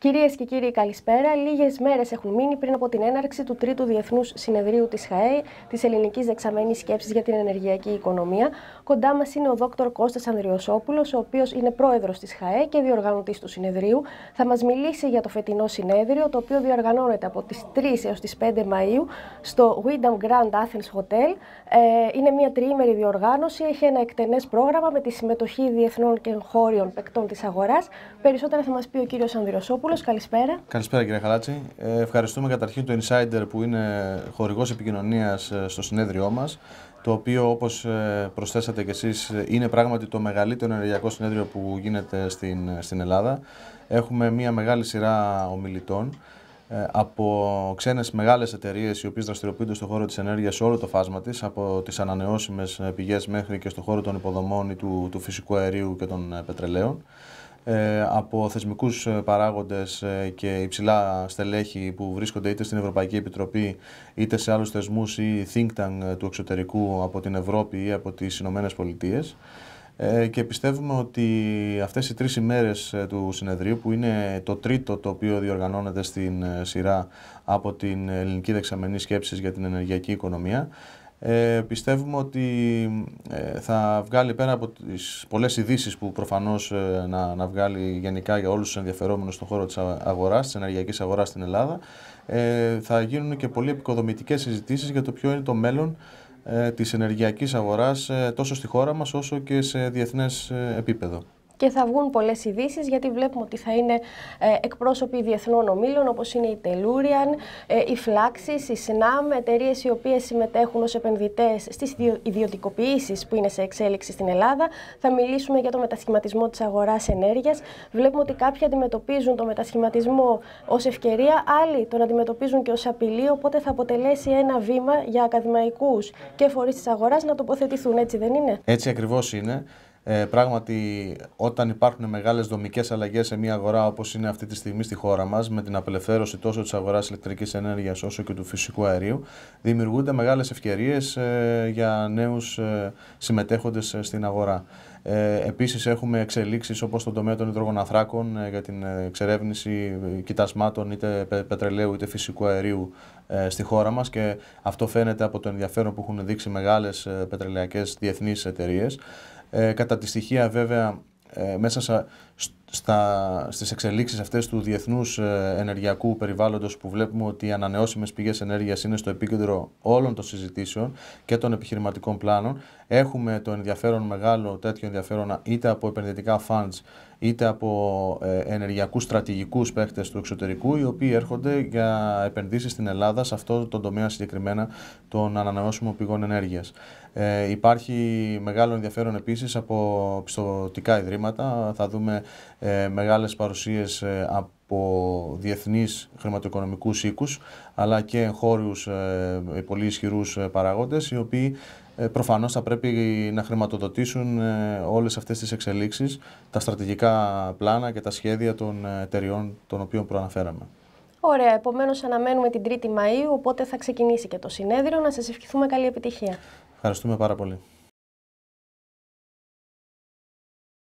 Κυρίες και κύριοι, καλησπέρα. Λίγες μέρες έχουν μείνει πριν από την έναρξη του Τρίτου Διεθνούς Συνεδρίου της ΧΑΕ, της Ελληνικής Δεξαμενή Σκέψης για την Ενεργειακή Οικονομία. Κοντά μας είναι ο Δ. Κώστας Ανδριοσόπουλος, ο οποίος είναι πρόεδρος της ΧΑΕ και διοργανωτής του συνεδρίου. Θα μας μιλήσει για το φετινό συνέδριο, το οποίο διοργανώνεται από τις 3 έως τις 5 Μαου στο Wyndham Grand Athens Hotel. Ε, είναι μια τριήμερη διοργάνωση, έχει ένα εκτενές πρόγραμμα με τη συμμετοχή διεθνών και εγχώριων παικτών της αγοράς. Περισσότερα θα μας πει ο κύριος Ανδριοσόπουλος καλησπέρα. Καλησπέρα κύριε Χαλάτση. Ε, ευχαριστούμε καταρχήν το Insider που είναι χορηγός επικοινωνίας ε, στο συνέδριό μας. Το οποίο, όπως ε, προσθέσατε κι εσείς, είναι πράγματι το μεγαλύτερο ενεργειακό συνέδριο που γίνεται στην, στην Ελλάδα. Έχουμε μια μεγάλη σειρά ομιλητών από ξένες μεγάλες εταιρείες οι οποίες δραστηριοποιούνται στον χώρο της ενέργειας σε όλο το φάσμα της, από τις ανανεώσιμες πηγές μέχρι και στον χώρο των υποδομών ή του, του φυσικού αερίου και των πετρελαίων. Ε, από θεσμικούς ε, παράγοντες ε, και υψηλά στελέχη που βρίσκονται είτε στην Ευρωπαϊκή Επιτροπή είτε σε άλλους θεσμούς ή think tank του εξωτερικού από την Ευρώπη ή από τις Ηνωμένες Πολιτείες και πιστεύουμε ότι αυτές οι τρεις ημέρες του συνεδρίου που είναι το τρίτο το οποίο διοργανώνεται στην σειρά από την ελληνική δεξαμενή σκέψης για την ενεργειακή οικονομία ε, πιστεύουμε ότι ε, θα βγάλει πέρα από τις πολλές ειδήσεις που προφανώς ε, να, να βγάλει γενικά για όλους τους ενδιαφερόμενους στον χώρο της αγοράς, της ενεργειακής αγοράς στην Ελλάδα, ε, θα γίνουν και πολύ επικοδομητικές συζητήσεις για το ποιο είναι το μέλλον ε, της ενεργειακής αγοράς ε, τόσο στη χώρα μας όσο και σε διεθνές επίπεδο και θα βγουν πολλές ειδήσεις γιατί βλέπουμε ότι θα είναι ε, εκπρόσωποι διεθνών ομίλων όπως είναι η Τελούριαν, η Φλάξης, η ΣΝΑΜ, εταιρείες οι οποίες συμμετέχουν ως επενδυτές στις ιδιωτικοποιήσεις που είναι σε εξέλιξη στην Ελλάδα. Θα μιλήσουμε για το μετασχηματισμό της αγοράς ενέργειας. Βλέπουμε ότι κάποιοι αντιμετωπίζουν το μετασχηματισμό ως ευκαιρία, άλλοι τον αντιμετωπίζουν και ως απειλή. Οπότε θα αποτελέσει ένα βήμα για ακαδημαϊκούς και φορείς της αγοράς να τοποθετηθούν, έτσι δεν είναι. Έτσι ακριβώς είναι. Ε, πράγματι, όταν υπάρχουν μεγάλες δομικές αλλαγές σε μια αγορά όπως είναι αυτή τη στιγμή στη χώρα μας, με την απελευθέρωση τόσο της αγοράς ηλεκτρικής ενέργειας όσο και του φυσικού αερίου, δημιουργούνται μεγάλες ευκαιρίες ε, για νέους ε, συμμετέχοντες ε, στην αγορά. Ε, Επίσης, έχουμε εξελίξεις όπως στον τομέα των υδρογοναθράκων ε, για την εξερεύνηση κοιτασμάτων είτε πετρελαίου είτε φυσικού αερίου στη χώρα μας και αυτό φαίνεται από το ενδιαφέρον που έχουν δείξει μεγάλες πετρελαϊκές διεθνείς εταιρείες. Ε, κατά τη στοιχεία βέβαια ε, μέσα μέσα στα, στις εξελίξεις αυτές του διεθνούς ε, ενεργειακού περιβάλλοντος που βλέπουμε ότι οι ανανεώσιμες πηγές ενέργειας είναι στο επίκεντρο όλων των συζητήσεων και των επιχειρηματικών πλάνων. Έχουμε το ενδιαφέρον μεγάλο τέτοιο ενδιαφέρον είτε από επενδυτικά funds είτε από ε, ενεργειακούς στρατηγικούς παίχτες του εξωτερικού οι οποίοι έρχονται για επενδύσεις στην Ελλάδα σε αυτό το τομέα συγκεκριμένα των ανανεώσιμων πηγών ενέργειας. Ε, υπάρχει μεγάλο ενδιαφέρον επίσης από πιστοτικά ιδρύματα. Θα δούμε ε, μεγάλες παρουσίες ε, από διεθνείς χρηματοοικονομικούς οίκους αλλά και χώριους ε, πολύ ισχυρούς ε, παραγόντες οι οποίοι ε, προφανώς θα πρέπει να χρηματοδοτήσουν όλες αυτές τις εξελίξεις, τα στρατηγικά πλάνα και τα σχέδια των εταιριών των οποίων προαναφέραμε. Ωραία, επομένως αναμένουμε την 3η Μαΐου, οπότε θα ξεκινήσει και το συνέδριο. Να σας ευχηθούμε καλή επιτυχία. Ευχαριστούμε πάρα πολύ.